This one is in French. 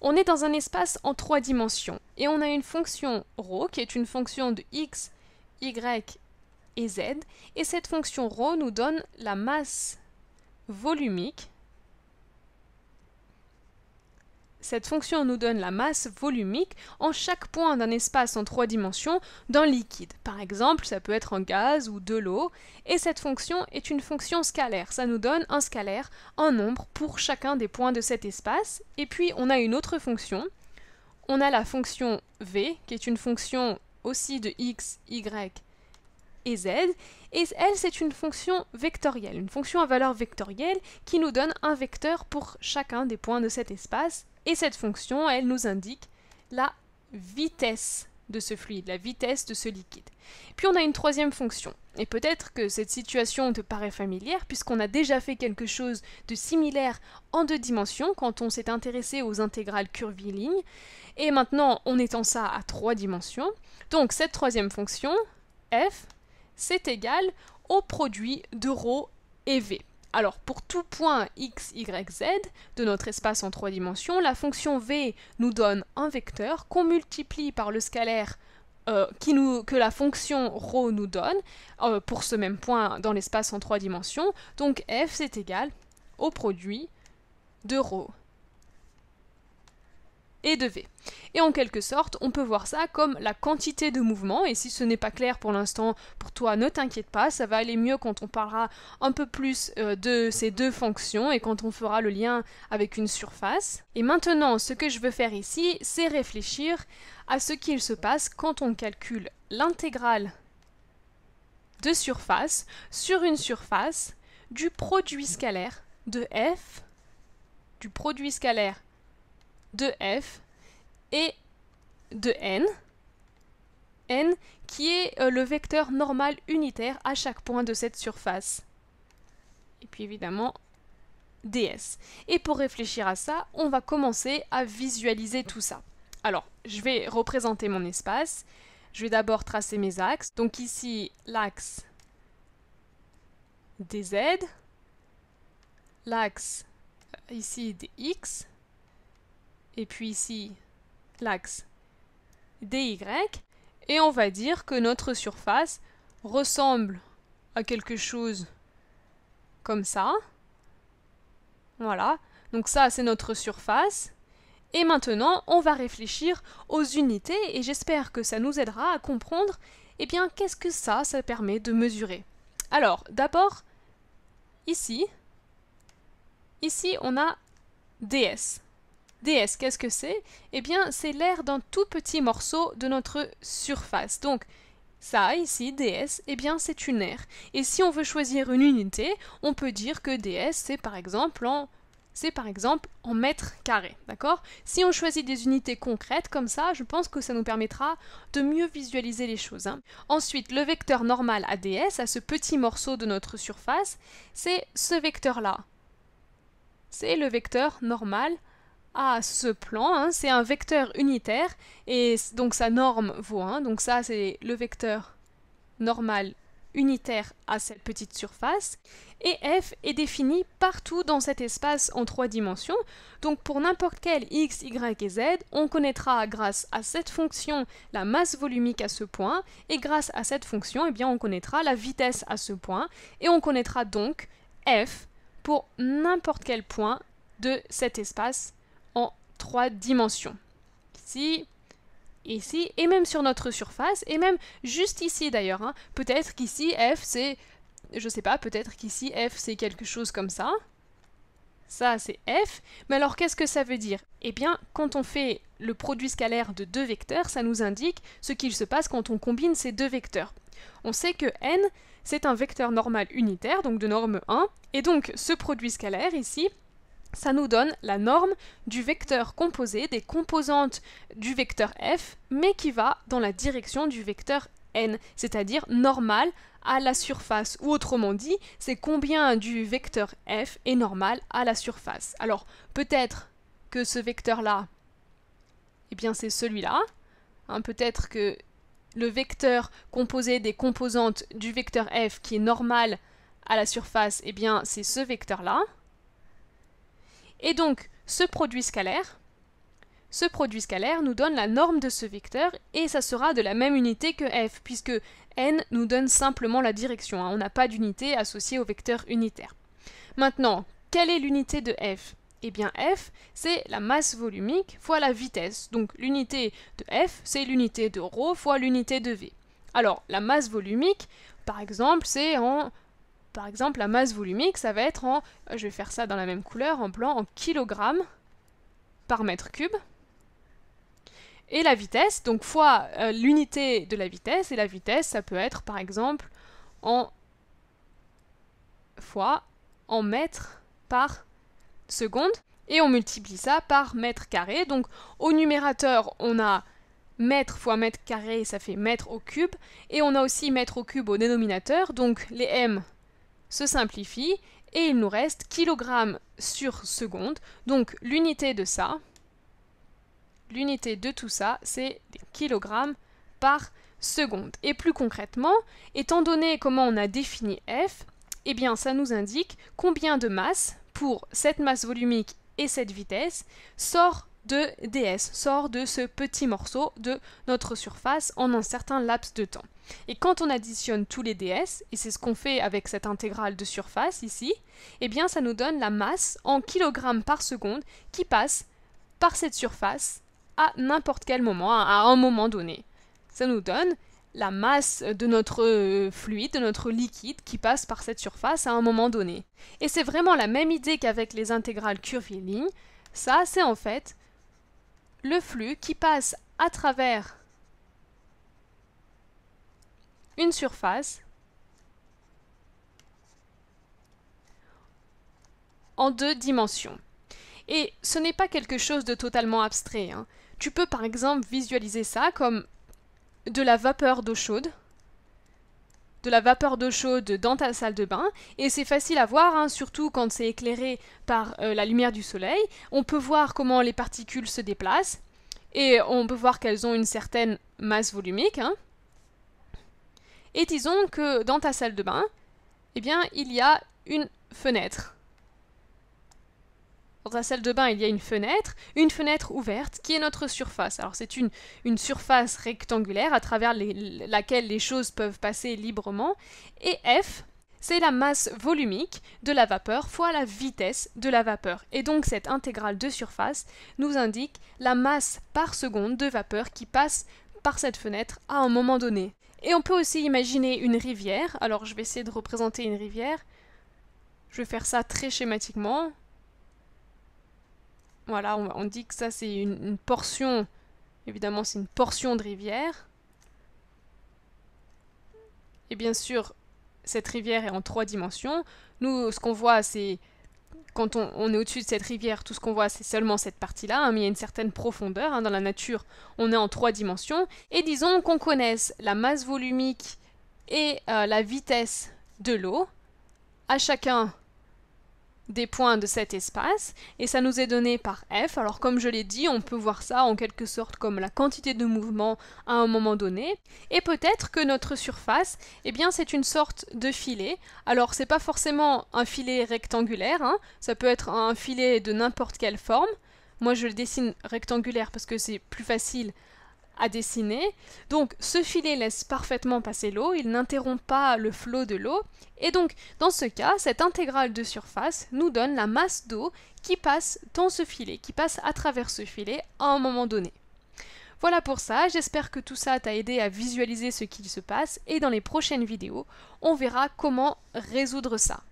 on est dans un espace en trois dimensions. Et on a une fonction ρ qui est une fonction de x, y et z. Et cette fonction ρ nous donne la masse volumique Cette fonction nous donne la masse volumique en chaque point d'un espace en trois dimensions d'un liquide. Par exemple, ça peut être un gaz ou de l'eau, et cette fonction est une fonction scalaire. Ça nous donne un scalaire, un nombre pour chacun des points de cet espace. Et puis on a une autre fonction. On a la fonction v, qui est une fonction aussi de x, y et z, et elle c'est une fonction vectorielle, une fonction à valeur vectorielle qui nous donne un vecteur pour chacun des points de cet espace, et cette fonction, elle nous indique la vitesse de ce fluide, la vitesse de ce liquide. Puis on a une troisième fonction. Et peut-être que cette situation te paraît familière puisqu'on a déjà fait quelque chose de similaire en deux dimensions quand on s'est intéressé aux intégrales curvilignes. Et maintenant on étend ça à trois dimensions. Donc cette troisième fonction, f, c'est égal au produit de ρ et v. Alors pour tout point x, y, z de notre espace en trois dimensions, la fonction v nous donne un vecteur qu'on multiplie par le scalaire euh, que la fonction rho nous donne euh, pour ce même point dans l'espace en trois dimensions. Donc f c'est égal au produit de ρ et de V. Et en quelque sorte, on peut voir ça comme la quantité de mouvement, et si ce n'est pas clair pour l'instant pour toi, ne t'inquiète pas, ça va aller mieux quand on parlera un peu plus euh, de ces deux fonctions et quand on fera le lien avec une surface. Et maintenant, ce que je veux faire ici, c'est réfléchir à ce qu'il se passe quand on calcule l'intégrale de surface sur une surface du produit scalaire de f, du produit scalaire de f et de n, n qui est euh, le vecteur normal unitaire à chaque point de cette surface. Et puis évidemment, ds. Et pour réfléchir à ça, on va commencer à visualiser tout ça. Alors, je vais représenter mon espace. Je vais d'abord tracer mes axes. Donc ici, l'axe dz, l'axe euh, ici dx, et puis ici l'axe dy, et on va dire que notre surface ressemble à quelque chose comme ça. Voilà, donc ça c'est notre surface. Et maintenant, on va réfléchir aux unités et j'espère que ça nous aidera à comprendre eh bien, qu'est-ce que ça, ça permet de mesurer Alors, d'abord, ici, ici, on a DS ds, qu'est-ce que c'est Eh bien, c'est l'air d'un tout petit morceau de notre surface. Donc, ça ici, ds, eh bien c'est une aire. Et si on veut choisir une unité, on peut dire que ds c'est par exemple en c'est par exemple en mètres carrés, d'accord Si on choisit des unités concrètes comme ça, je pense que ça nous permettra de mieux visualiser les choses. Hein. Ensuite, le vecteur normal à ds, à ce petit morceau de notre surface, c'est ce vecteur-là. C'est le vecteur normal à ce plan, hein. c'est un vecteur unitaire, et donc sa norme vaut 1, donc ça c'est le vecteur normal unitaire à cette petite surface, et f est défini partout dans cet espace en trois dimensions, donc pour n'importe quel x, y et z, on connaîtra grâce à cette fonction la masse volumique à ce point, et grâce à cette fonction, eh bien, on connaîtra la vitesse à ce point, et on connaîtra donc f pour n'importe quel point de cet espace trois dimensions. Ici, ici, et même sur notre surface, et même juste ici d'ailleurs. Hein. Peut-être qu'ici, f, c'est... Je sais pas, peut-être qu'ici, f, c'est quelque chose comme ça. Ça, c'est f. Mais alors, qu'est-ce que ça veut dire Eh bien, quand on fait le produit scalaire de deux vecteurs, ça nous indique ce qu'il se passe quand on combine ces deux vecteurs. On sait que n, c'est un vecteur normal unitaire, donc de norme 1, et donc ce produit scalaire ici, ça nous donne la norme du vecteur composé, des composantes du vecteur f, mais qui va dans la direction du vecteur n, c'est-à-dire normal à la surface, ou autrement dit, c'est combien du vecteur f est normal à la surface. Alors peut-être que ce vecteur-là, eh bien c'est celui-là, hein, peut-être que le vecteur composé des composantes du vecteur f qui est normal à la surface, eh bien c'est ce vecteur-là, et donc, ce produit scalaire, ce produit scalaire nous donne la norme de ce vecteur et ça sera de la même unité que f, puisque n nous donne simplement la direction. Hein. On n'a pas d'unité associée au vecteur unitaire. Maintenant, quelle est l'unité de f Eh bien f, c'est la masse volumique fois la vitesse. Donc l'unité de f, c'est l'unité de ρ fois l'unité de v. Alors, la masse volumique, par exemple, c'est en par exemple, la masse volumique, ça va être en, je vais faire ça dans la même couleur, en plan, en kilogrammes par mètre cube. Et la vitesse, donc fois euh, l'unité de la vitesse, et la vitesse, ça peut être par exemple en fois en mètres par seconde. Et on multiplie ça par mètre carré. Donc au numérateur, on a mètre fois mètre carré, ça fait mètre au cube. Et on a aussi mètre au cube au dénominateur. Donc les m se simplifie et il nous reste kg sur seconde. Donc l'unité de ça, l'unité de tout ça, c'est kg kilogrammes par seconde. Et plus concrètement, étant donné comment on a défini F, eh bien ça nous indique combien de masse pour cette masse volumique et cette vitesse sort de DS sort de ce petit morceau de notre surface en un certain laps de temps. Et quand on additionne tous les DS, et c'est ce qu'on fait avec cette intégrale de surface ici, eh bien ça nous donne la masse en kilogrammes par seconde qui passe par cette surface à n'importe quel moment, à un moment donné. Ça nous donne la masse de notre euh, fluide, de notre liquide qui passe par cette surface à un moment donné. Et c'est vraiment la même idée qu'avec les intégrales curvilignes. Ça, c'est en fait le flux qui passe à travers une surface en deux dimensions. Et ce n'est pas quelque chose de totalement abstrait. Hein. Tu peux par exemple visualiser ça comme de la vapeur d'eau chaude de la vapeur d'eau chaude dans ta salle de bain. Et c'est facile à voir, hein, surtout quand c'est éclairé par euh, la lumière du soleil. On peut voir comment les particules se déplacent et on peut voir qu'elles ont une certaine masse volumique. Hein. Et disons que dans ta salle de bain, eh bien, il y a une fenêtre. Dans la salle de bain, il y a une fenêtre, une fenêtre ouverte qui est notre surface. Alors c'est une, surface rectangulaire à travers laquelle les choses peuvent passer librement. Et F, c'est la masse volumique de la vapeur fois la vitesse de la vapeur. Et donc cette intégrale de surface nous indique la masse par seconde de vapeur qui passe par cette fenêtre à un moment donné. Et on peut aussi imaginer une rivière. Alors je vais essayer de représenter une rivière. Je vais faire ça très schématiquement. Voilà, on, dit que ça c'est une, portion, évidemment c'est une portion de rivière. Et bien sûr, cette rivière est en trois dimensions. Nous, ce qu'on voit, c'est quand on, est au-dessus de cette rivière, tout ce qu'on voit, c'est seulement cette partie-là, hein, mais il y a une certaine profondeur. Hein, dans la nature, on est en trois dimensions. Et disons qu'on connaisse la masse volumique et euh, la vitesse de l'eau. À chacun des points de cet espace, et ça nous est donné par f. Alors comme je l'ai dit, on peut voir ça en quelque sorte comme la quantité de mouvement à un moment donné, et peut-être que notre surface, eh bien c'est une sorte de filet. Alors c'est pas forcément un filet rectangulaire, hein. ça peut être un filet de n'importe quelle forme. Moi je le dessine rectangulaire parce que c'est plus facile à dessiner. Donc ce filet laisse parfaitement passer l'eau, il n'interrompt pas le flot de l'eau, et donc dans ce cas, cette intégrale de surface nous donne la masse d'eau qui passe dans ce filet, qui passe à travers ce filet à un moment donné. Voilà pour ça, j'espère que tout ça t'a aidé à visualiser ce qu'il se passe et dans les prochaines vidéos, on verra comment résoudre ça.